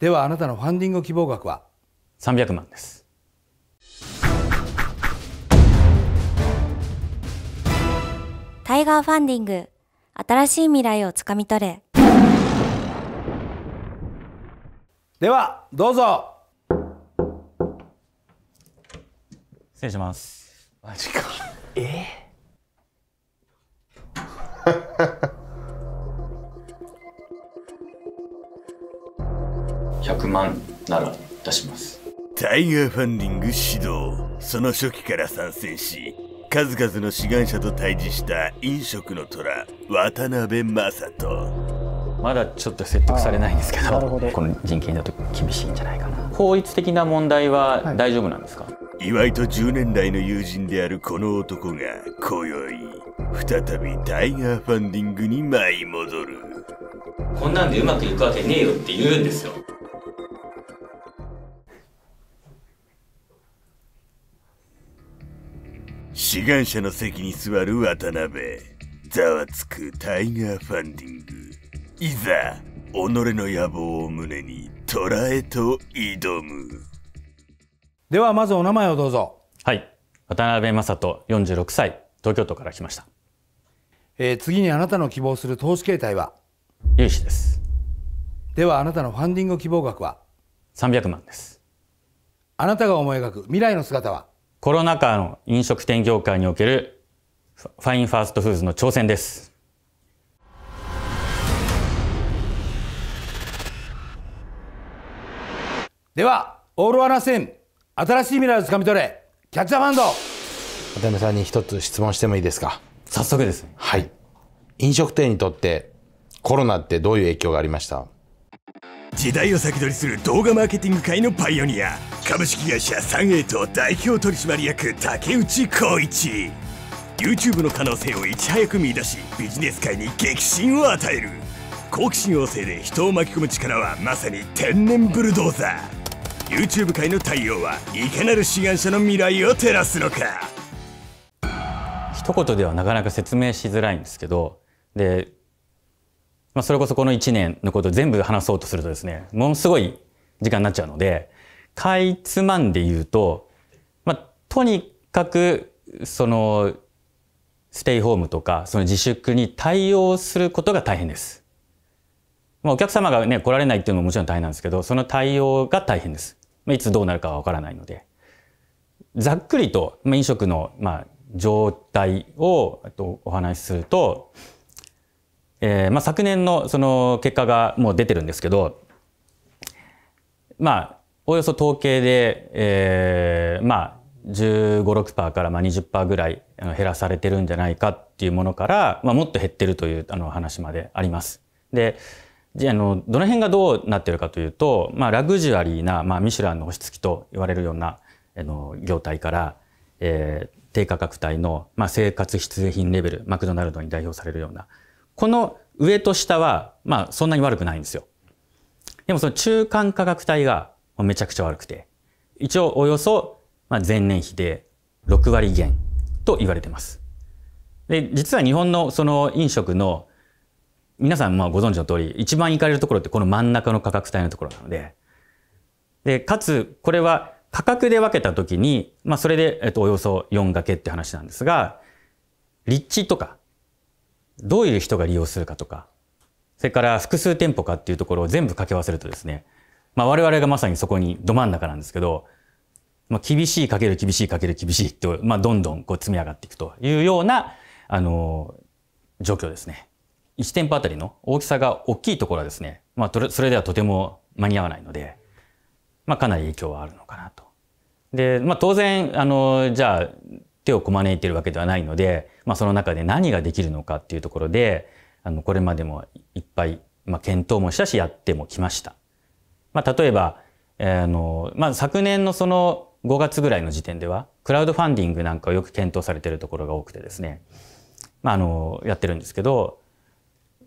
ではあなたのファンディング希望額は300万ですタイガーファンディング新しい未来をつかみ取れではどうぞ失礼しますマジかえー 100万なら出しますタイガーファンディング始動その初期から参戦し数々の志願者と対峙した飲食の虎渡辺雅人まだちょっと説得されないんですけどこの人権だと厳しいんじゃないかな法律的な問題は大丈夫なんですか、はい、岩井と10年来の友人であるこの男が今宵再びタイガーファンディングに舞い戻るこんなんでうまくいくわけねえよって言うんですよ志願者の席に座る渡辺ざわつくタイガーファンディングいざ己の野望を胸に捉えと挑むではまずお名前をどうぞはい渡辺正人46歳東京都から来ました、えー、次にあなたの希望する投資形態は融資ですではあなたのファンディング希望額は300万ですあなたが思い描く未来の姿はコロナ禍の飲食店業界におけるファインファーストフーズの挑戦です。では、オールアナ戦、新しい未来をつかみ取れ、キャッチャーバンド渡辺さんに一つ質問してもいいですか早速です、はい。飲食店にとってコロナってどういう影響がありました時代を先取りする動画マーケティング界のパイオニア株式会社エイと代表取締役竹内浩一 YouTube の可能性をいち早く見出しビジネス界に激震を与える好奇心旺盛で人を巻き込む力はまさに天然ブルドーザー YouTube 界の太陽はいかなる志願者の未来を照らすのか一言ではなかなか説明しづらいんですけどで、まあ、それこそこの1年のこと全部話そうとするとですねものすごい時間になっちゃうのでかいつまんで言うと、まあ、とにかくそのステイホームとかその自粛に対応することが大変です。まあ、お客様がね来られないっていうのももちろん大変なんですけどその対応が大変です。まあ、いつどうなるかは分からないので。ざっくりと飲食のまあ状態をお話しすると、えーまあ、昨年のその結果がもう出てるんですけどまあおよそ統計で、えー、まあ、15、6%からまあ20%ぐらい減らされてるんじゃないかっていうものから、まあ、もっと減ってるというあの話まであります。で、じゃあの、どの辺がどうなってるかというと、まあ、ラグジュアリーな、まあ、ミシュランの星付きと言われるような、あの、業態から、えー、低価格帯の、まあ、生活必需品レベル、マクドナルドに代表されるような、この上と下は、まあ、そんなに悪くないんですよ。でもその中間価格帯がめちゃくちゃ悪くて、一応およそ、まあ、前年比で6割減と言われてます。で、実は日本のその飲食の、皆さんまあご存知の通り、一番行かれるところってこの真ん中の価格帯のところなので、で、かつ、これは価格で分けたときに、まあそれで、えっと、およそ4掛けって話なんですが、立地とか、どういう人が利用するかとか、それから複数店舗かっていうところを全部掛け合わせるとですね、まあ、我々がまさにそこにど真ん中なんですけど、まあ、厳しいかける厳しいかける厳しいって、まあ、どんどんこう積み上がっていくというような、あの状況ですね。1店舗あたりの大きさが大きいところはですね、まあ、それではとても間に合わないので、まあ、かなり影響はあるのかなと。で、まあ、当然、あのじゃあ、手をこまねいてるわけではないので、まあ、その中で何ができるのかっていうところで、あの、これまでもいっぱい、まあ、検討もしたし、やってもきました。まあ、例えば、えー、のまあ、昨年のその5月ぐらいの時点ではクラウドファンディングなんかをよく検討されてるところが多くてですね、まあ、あのやってるんですけど、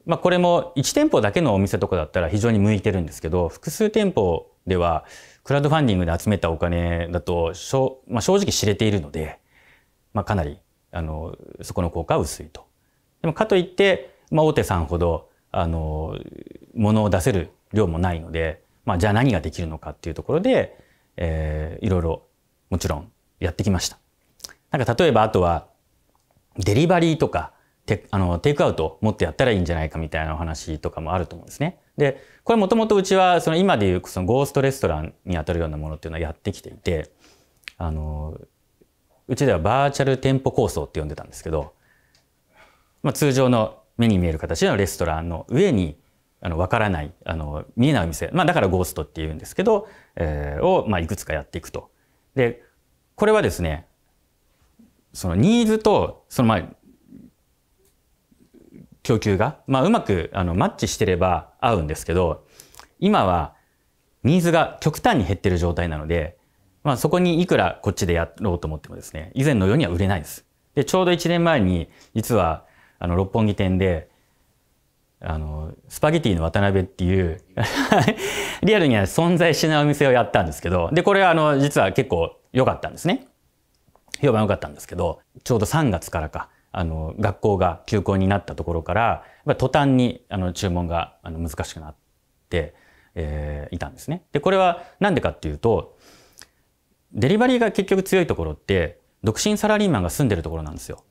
まあ、これも1店舗だけのお店とかだったら非常に向いてるんですけど複数店舗ではクラウドファンディングで集めたお金だとしょ、まあ、正直知れているので、まあ、かなりあのそこの効果は薄いと。でもかといって、まあ、大手さんほどあの物を出せる量もないのでまあ、じゃあ何ができるのかっていうところで、えー、いろいろもちろんやってきました。なんか例えばあとはデリバリーとかテあのテイクアウトもっとやったらいいんじゃないかみたいなお話とかもあると思うんですね。で、これもともとうちはその今でいうそのゴーストレストランにあたるようなものっていうのはやってきていて、あの、うちではバーチャル店舗構想って呼んでたんですけど、まあ、通常の目に見える形のレストランの上にあの、わからない、あの、見えないお店。まあ、だからゴーストって言うんですけど、えー、を、まあ、いくつかやっていくと。で、これはですね、そのニーズと、その、まあ、供給が、まあ、うまく、あの、マッチしてれば合うんですけど、今は、ニーズが極端に減ってる状態なので、まあ、そこにいくらこっちでやろうと思ってもですね、以前のようには売れないです。で、ちょうど1年前に、実は、あの、六本木店で、あの、スパゲティの渡辺っていう リアルには存在しないお店をやったんですけど、で、これはあの、実は結構良かったんですね。評判良かったんですけど、ちょうど3月からか、あの、学校が休校になったところから、途端に、あの、注文があの難しくなって、えー、いたんですね。で、これはなんでかっていうと、デリバリーが結局強いところって、独身サラリーマンが住んでるところなんですよ。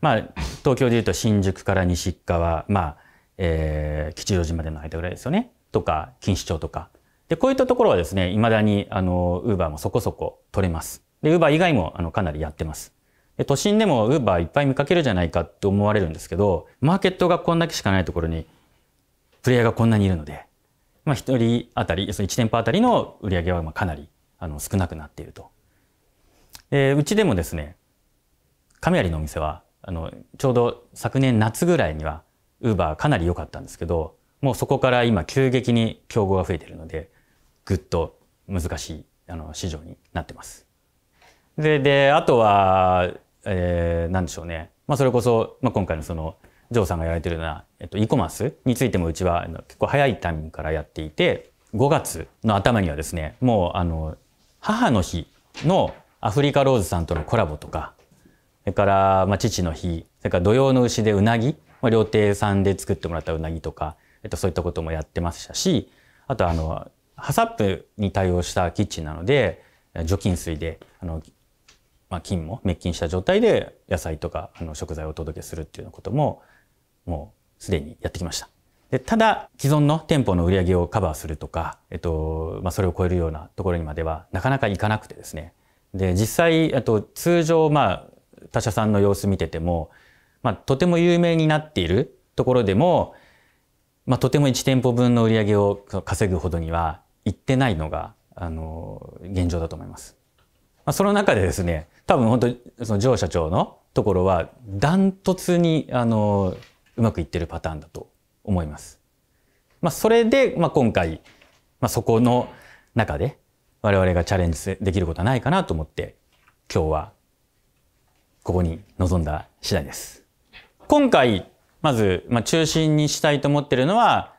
まあ、東京で言うと新宿から西側、まあ、えー、吉祥寺までの間ぐらいですよね。とか、錦糸町とか。で、こういったところはですね、未だに、あの、ウーバーもそこそこ取れます。で、ウーバー以外も、あの、かなりやってます。で、都心でもウーバーいっぱい見かけるじゃないかって思われるんですけど、マーケットがこんだけしかないところに、プレイヤーがこんなにいるので、まあ、1人当たり、その1店舗当たりの売り上げは、まあ、かなり、あの、少なくなっていると。で、うちでもですね、亀有のお店は、あの、ちょうど昨年夏ぐらいには、ウーバーかなり良かったんですけど、もうそこから今急激に競合が増えてるので、ぐっと難しいあの市場になってます。で、で、あとは、えー、なんでしょうね。まあ、それこそ、まあ、今回のその、ジョーさんがやられてるような、えっと、e コマースについてもうちは結構早いタイミングからやっていて、5月の頭にはですね、もう、あの、母の日のアフリカローズさんとのコラボとか、それから、まあ、父の日、それから土用の牛でうなぎまあ、料亭さんで作ってもらったうなぎとか、えっと、そういったこともやってましたし、あとあの、ハサップに対応したキッチンなので、除菌水で、あの、まあ、菌も滅菌した状態で野菜とかあの食材をお届けするっていうようなことも、もうすでにやってきました。で、ただ、既存の店舗の売り上げをカバーするとか、えっと、まあ、それを超えるようなところにまでは、なかなかいかなくてですね。で、実際、あと、通常、まあ、他社さんの様子見てても、まあ、とても有名になっているところでも、まあ、とても1店舗分の売り上げを稼ぐほどには行ってないのが、あの、現状だと思います。まあ、その中でですね、多分本当その上社長のところは、ダントツに、あの、うまくいってるパターンだと思います。まあ、それで、まあ、今回、まあ、そこの中で、我々がチャレンジできることはないかなと思って、今日は、ここに臨んだ次第です。今回、まず、まあ、中心にしたいと思ってるのは、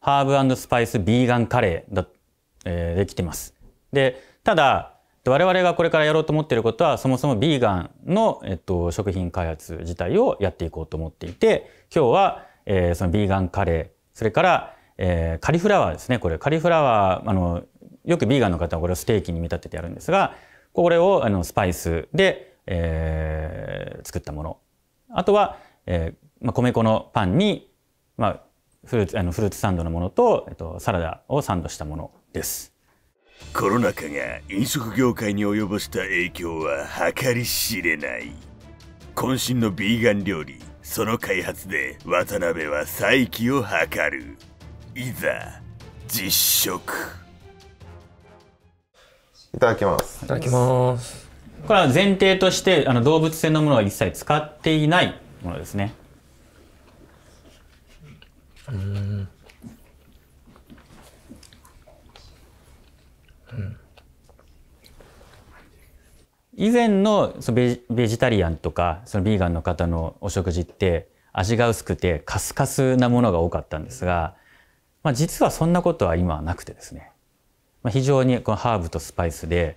ハーブスパイスビーガンカレーだ、えー、できてます。で、ただ、我々がこれからやろうと思っていることは、そもそもビーガンの、えっと、食品開発自体をやっていこうと思っていて、今日は、えー、そのビーガンカレー、それから、えー、カリフラワーですね、これ。カリフラワー、あの、よくビーガンの方はこれをステーキに見立ててやるんですが、これをあのスパイスで、えー、作ったもの。あとは、えー、まあ、米粉のパンに、まあ、フルーツあのフルーツサンドのものと、えっと、サラダをサンドしたものです。コロナ禍が飲食業界に及ぼした影響は計り知れない。渾身のビーガン料理、その開発で渡辺は再起を図る。いざ、実食。いただきます。いただきます。これは前提としてあの動物性のものは一切使っていないものですね。うん、うん、以前のそのベジタリアンとかそのビーガンの方のお食事って味が薄くてカスカスなものが多かったんですが、まあ、実はそんなことは今はなくてですね、まあ、非常にこのハーブとスパイスで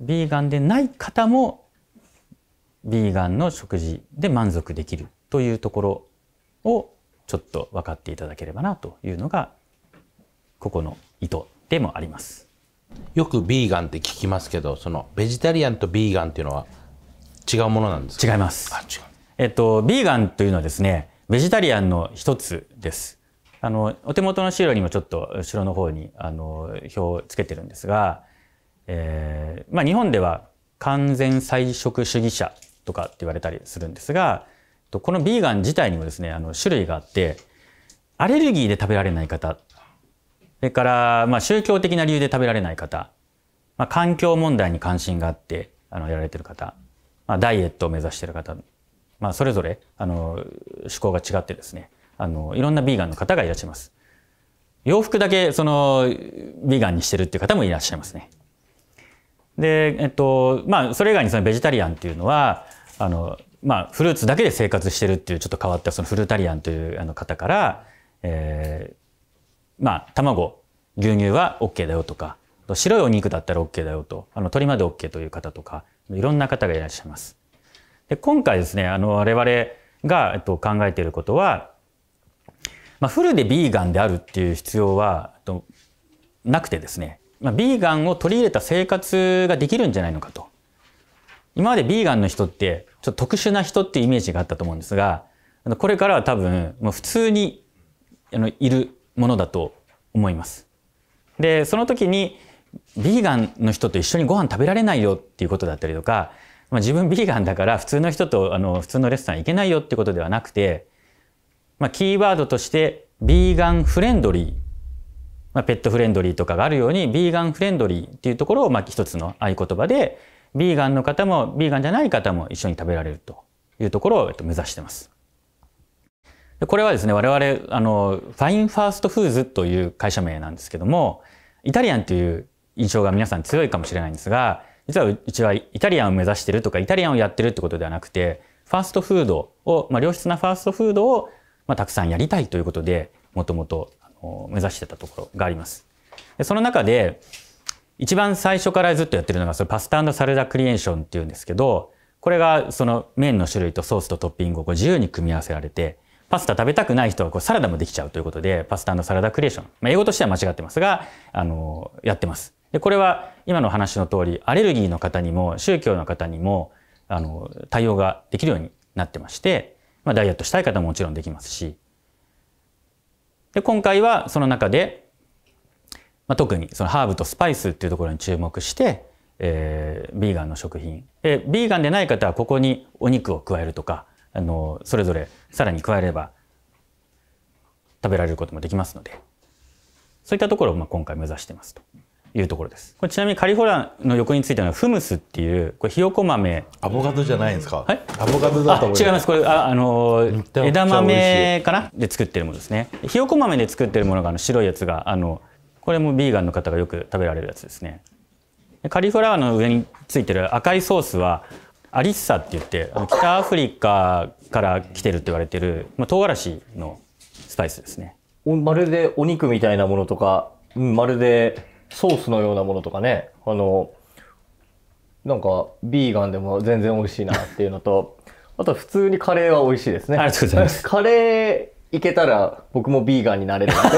ビーガンでない方もビーガンの食事で満足できるというところをちょっと分かっていただければなというのがここの意図でもあります。よくビーガンって聞きますけどそのベジタリアンとビーガンっていうのは違うものなんですか違います。えっと、ビーガンというのはですねベジタリアンの一つです。あのお手元の資料にもちょっと後ろの方にあの表をつけてるんですが、えーまあ、日本では完全菜食主義者とかって言われたりするんですが、このビーガン自体にもですね、あの種類があって、アレルギーで食べられない方、それから、まあ、宗教的な理由で食べられない方、まあ、環境問題に関心があって、あの、やられてる方、まあ、ダイエットを目指してる方、まあ、それぞれ、あの、趣向が違ってですね、あの、いろんなビーガンの方がいらっしゃいます。洋服だけ、その、ビーガンにしてるっていう方もいらっしゃいますね。で、えっと、まあ、それ以外にそのベジタリアンっていうのは、あの、まあ、フルーツだけで生活してるっていうちょっと変わったそのフルタリアンというあの方から、えー、まあ、卵、牛乳は OK だよとか、白いお肉だったら OK だよと、あの、鳥まで OK という方とか、いろんな方がいらっしゃいます。で、今回ですね、あの、我々が、えっと、考えていることは、まあ、フルでビーガンであるっていう必要は、となくてですね、まあ、ビーガンを取り入れた生活ができるんじゃないのかと。今までビーガンの人ってちょっと特殊な人っていうイメージがあったと思うんですがこれからは多分もう普通にあのいるものだと思います。でその時にビーガンの人と一緒にご飯食べられないよっていうことだったりとか、まあ、自分ビーガンだから普通の人とあの普通のレストラン行けないよってことではなくて、まあ、キーワードとしてビーガンフレンドリー、まあ、ペットフレンドリーとかがあるようにビーガンフレンドリーっていうところをま一つの合言葉でビーガンの方もビーガンじゃない方も一緒に食べられるというところを目指してます。でこれはですね我々あのファインファーストフーズという会社名なんですけどもイタリアンという印象が皆さん強いかもしれないんですが実はうちはイタリアンを目指してるとかイタリアンをやってるってことではなくてファーストフードを、まあ、良質なファーストフードを、まあ、たくさんやりたいということでもともと目指してたところがあります。でその中で一番最初からずっとやってるのがそのパスタサラダクリエーションっていうんですけど、これがその麺の種類とソースとトッピングをこう自由に組み合わせられて、パスタ食べたくない人はこうサラダもできちゃうということで、パスタサラダクリエーション。まあ、英語としては間違ってますが、あの、やってます。で、これは今の話の通り、アレルギーの方にも宗教の方にも、あの、対応ができるようになってまして、まあ、ダイエットしたい方ももちろんできますし。で、今回はその中で、まあ、特にそのハーブとスパイスっていうところに注目して、えー、ビーガンの食品。えビーガンでない方はここにお肉を加えるとか、あの、それぞれさらに加えれば食べられることもできますので、そういったところをまあ今回目指してますというところです。これちなみにカリフォルニアの横についてのフムスっていう、これひよこ豆。アボカドじゃないんですかはい。アボカドだと思い違います。これ、あ、あの枝豆かなで作ってるものですね。ひよこ豆で作ってるものがあの白いやつが、あの、これもビーガンの方がよく食べられるやつですねカリフラワーの上についてる赤いソースはアリッサって言って北アフリカから来てるって言われてる、まあ、唐辛子のスパイスですねまるでお肉みたいなものとか、まるでソースのようなものとかねあのなんかビーガンでも全然美味しいなっていうのと あと普通にカレーは美味しいですねありがとうございます カレーいけたら僕もビーガンになれる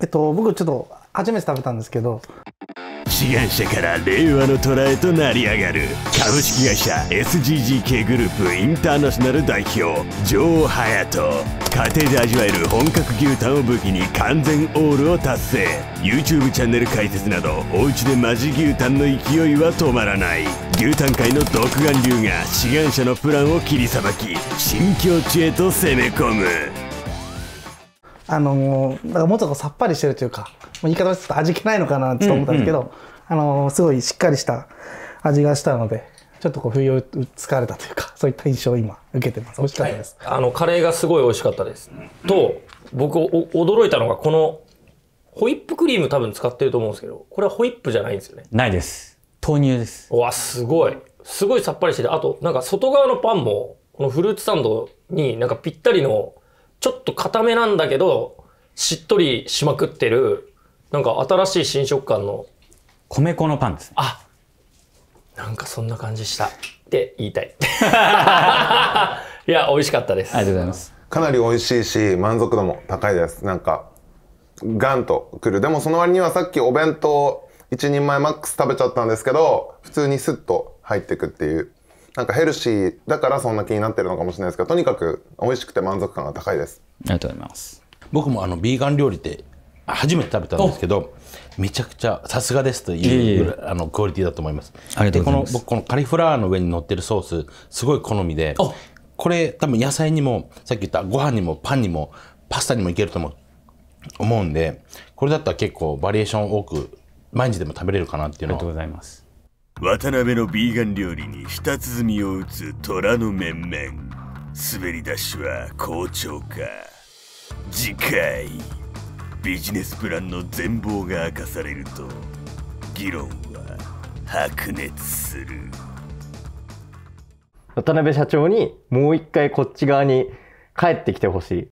えっと僕ちょっと初めて食べたんですけど志願者から令和の虎へと成り上がる株式会社 SGGK グループインターナショナル代表城隼人家庭で味わえる本格牛タンを武器に完全オールを達成 YouTube チャンネル解説などおうちでマジ牛タンの勢いは止まらない牛タン界の独眼竜が志願者のプランを切りさばき新境地へと攻め込むあのー、んかもっとさっぱりしてるというか言い方はちょっと味気ないのかなと思ったんですけど、うんうん、あのすごいしっかりした味がしたのでちょっとこう冬意をれたというかそういった印象を今受けてます美味しかったです、はい、あのカレーがすごい美味しかったですと僕驚いたのがこのホイップクリーム多分使ってると思うんですけどこれはホイップじゃないんですよねないです豆乳ですわすごいすごいさっぱりしててあとなんか外側のパンもこのフルーツサンドになんかぴったりのちょっと固めなんだけどしっとりしまくってるなんか新しい新食感の。米粉のパンですね。あなんかそんな感じしたって言いたい。いや、美味しかったです。ありがとうございます。かなり美味しいし、満足度も高いです。なんか、ガンとくる。でもその割にはさっきお弁当1人前マックス食べちゃったんですけど、普通にスッと入ってくっていう。なんかヘルシーだからそんな気になってるのかもしれないですけど、とにかく美味しくて満足感が高いです。ありがとうございます。僕もあのビーガン料理って初めて食べたんですけどめちゃくちゃさすがですというあのクオリティだと思いますでこの僕このカリフラワーの上に乗ってるソースすごい好みでこれ多分野菜にもさっき言ったご飯にもパンにもパスタにもいけると思う思うんでこれだったら結構バリエーション多く毎日でも食べれるかなっていうのはありがとうございます渡辺のビーガン料理に舌鼓を打つ虎の面々滑り出しは好調か次回ビジネスプランの全貌が明かされると議論は白熱する渡辺社長にもう一回こっち側に帰ってきてほしい